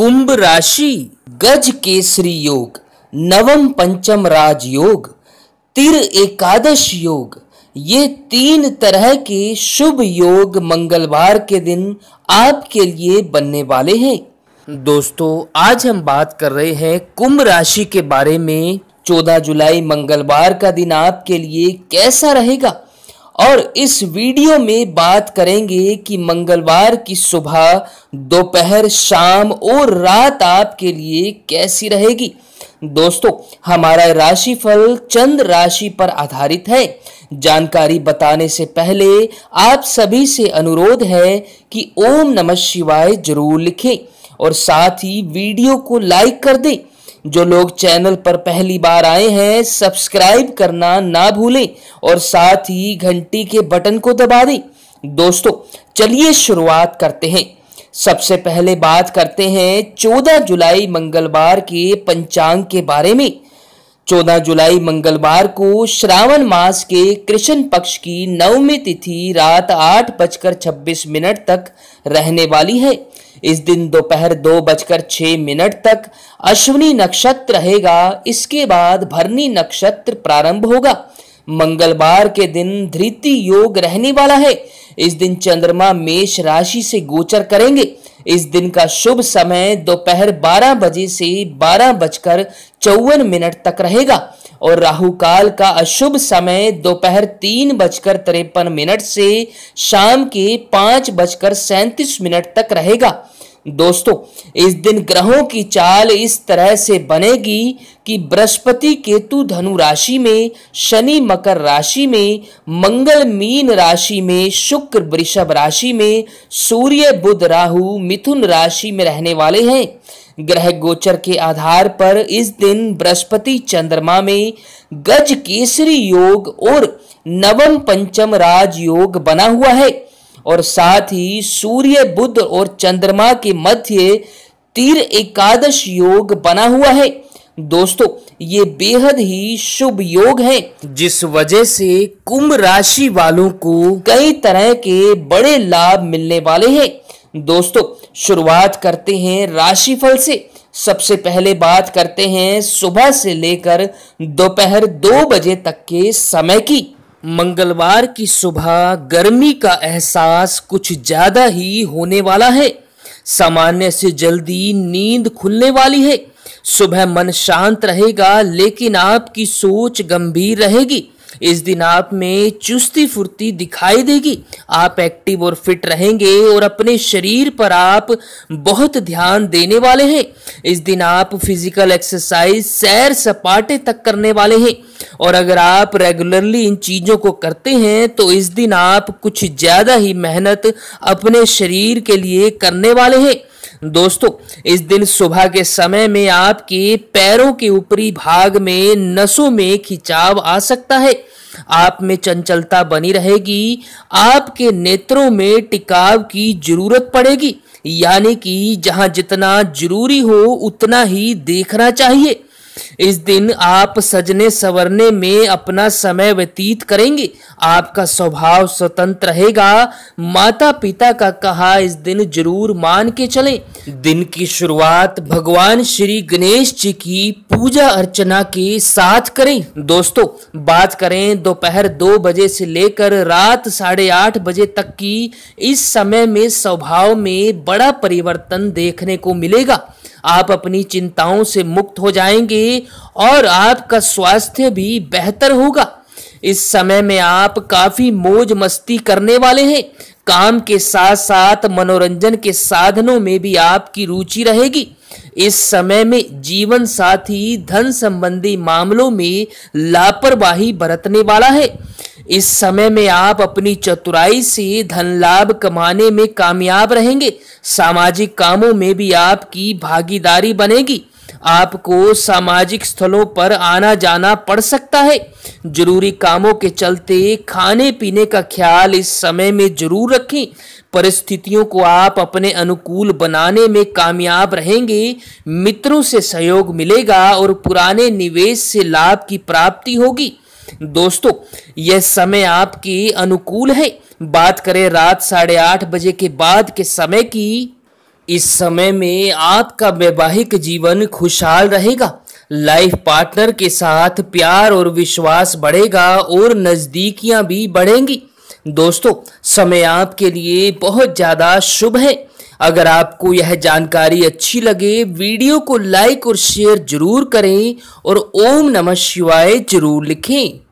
कुंभ राशि गज केसरी योग नवम पंचम राज योग तिर एकादश योग ये तीन तरह के शुभ योग मंगलवार के दिन आपके लिए बनने वाले हैं दोस्तों आज हम बात कर रहे हैं कुंभ राशि के बारे में 14 जुलाई मंगलवार का दिन आपके लिए कैसा रहेगा और इस वीडियो में बात करेंगे कि मंगलवार की सुबह दोपहर शाम और रात आपके लिए कैसी रहेगी दोस्तों हमारा राशिफल चंद्र राशि पर आधारित है जानकारी बताने से पहले आप सभी से अनुरोध है कि ओम नमः शिवाय जरूर लिखें और साथ ही वीडियो को लाइक कर दें जो लोग चैनल पर पहली बार आए हैं सब्सक्राइब करना ना भूलें और साथ ही घंटी के बटन को दबा दें दोस्तों चलिए शुरुआत करते हैं सबसे पहले बात करते हैं 14 जुलाई मंगलवार के पंचांग के बारे में 14 जुलाई मंगलवार को श्रावण मास के कृष्ण पक्ष की नवमी तिथि रात आठ बजकर छब्बीस मिनट तक रहने वाली है इस दिन दोपहर दो, दो बजकर छह मिनट तक अश्विनी नक्षत्र रहेगा इसके बाद भरनी नक्षत्र प्रारंभ होगा मंगलवार के दिन धृति योग रहने वाला है इस दिन चंद्रमा मेष राशि से गोचर करेंगे इस दिन का शुभ समय दोपहर 12 बजे से बारह बजकर चौवन मिनट तक रहेगा और राहु काल का अशुभ समय दोपहर तीन बजकर तिरपन मिनट से शाम के पांच बजकर सैंतीस मिनट तक रहेगा दोस्तों इस दिन ग्रहों की चाल इस तरह से बनेगी कि बृहस्पति केतु धनु राशि में शनि मकर राशि में मंगल मीन राशि में शुक्र वृषभ राशि में सूर्य बुध राहु मिथुन राशि में रहने वाले हैं ग्रह गोचर के आधार पर इस दिन बृहस्पति चंद्रमा में गज केसरी योग और नवम पंचम राज योग बना हुआ है और साथ ही सूर्य बुद्ध और चंद्रमा के मध्य तीर एकादश योग बना हुआ है दोस्तों ये बेहद ही शुभ योग है जिस वजह से कुंभ राशि वालों को कई तरह के बड़े लाभ मिलने वाले हैं दोस्तों शुरुआत करते हैं राशिफल से सबसे पहले बात करते हैं सुबह से लेकर दोपहर दो बजे तक के समय की मंगलवार की सुबह गर्मी का एहसास कुछ ज़्यादा ही होने वाला है सामान्य से जल्दी नींद खुलने वाली है सुबह मन शांत रहेगा लेकिन आपकी सोच गंभीर रहेगी इस दिन आप में चुस्ती फुर्ती दिखाई देगी आप एक्टिव और फिट रहेंगे और अपने शरीर पर आप बहुत ध्यान देने वाले हैं इस दिन आप फिजिकल एक्सरसाइज सैर सपाटे तक करने वाले हैं और अगर आप रेगुलरली इन चीज़ों को करते हैं तो इस दिन आप कुछ ज़्यादा ही मेहनत अपने शरीर के लिए करने वाले हैं दोस्तों इस दिन सुबह के समय में आपके पैरों के ऊपरी भाग में नसों में खिंचाव आ सकता है आप में चंचलता बनी रहेगी आपके नेत्रों में टिकाव की जरूरत पड़ेगी यानी कि जहां जितना जरूरी हो उतना ही देखना चाहिए इस दिन आप सजने सवरने में अपना समय व्यतीत करेंगे आपका स्वभाव स्वतंत्र रहेगा माता पिता का कहा इस दिन जरूर मान के चले दिन की शुरुआत भगवान श्री गणेश जी की पूजा अर्चना के साथ करें दोस्तों बात करें दोपहर दो, दो बजे से लेकर रात साढ़े आठ बजे तक की इस समय में स्वभाव में बड़ा परिवर्तन देखने को मिलेगा आप अपनी चिंताओं से मुक्त हो जाएंगे और आपका स्वास्थ्य भी बेहतर होगा इस समय में आप काफी मौज मस्ती करने वाले हैं काम के साथ साथ मनोरंजन के साधनों में भी आपकी रुचि रहेगी इस समय में जीवन साथी धन संबंधी मामलों में लापरवाही बरतने वाला है इस समय में आप अपनी चतुराई से धन लाभ कमाने में कामयाब रहेंगे सामाजिक कामों में भी आपकी भागीदारी बनेगी आपको सामाजिक स्थलों पर आना जाना पड़ सकता है जरूरी कामों के चलते खाने पीने का ख्याल इस समय में जरूर रखें परिस्थितियों को आप अपने अनुकूल बनाने में कामयाब रहेंगे मित्रों से सहयोग मिलेगा और पुराने निवेश से लाभ की प्राप्ति होगी दोस्तों यह समय आपके अनुकूल है बात करें रात साढ़े आठ बजे के बाद के समय की इस समय में आपका वैवाहिक जीवन खुशहाल रहेगा लाइफ पार्टनर के साथ प्यार और विश्वास बढ़ेगा और नज़दीकियां भी बढ़ेंगी दोस्तों समय आपके लिए बहुत ज़्यादा शुभ है अगर आपको यह जानकारी अच्छी लगे वीडियो को लाइक और शेयर जरूर करें और ओम नमः शिवाय जरूर लिखें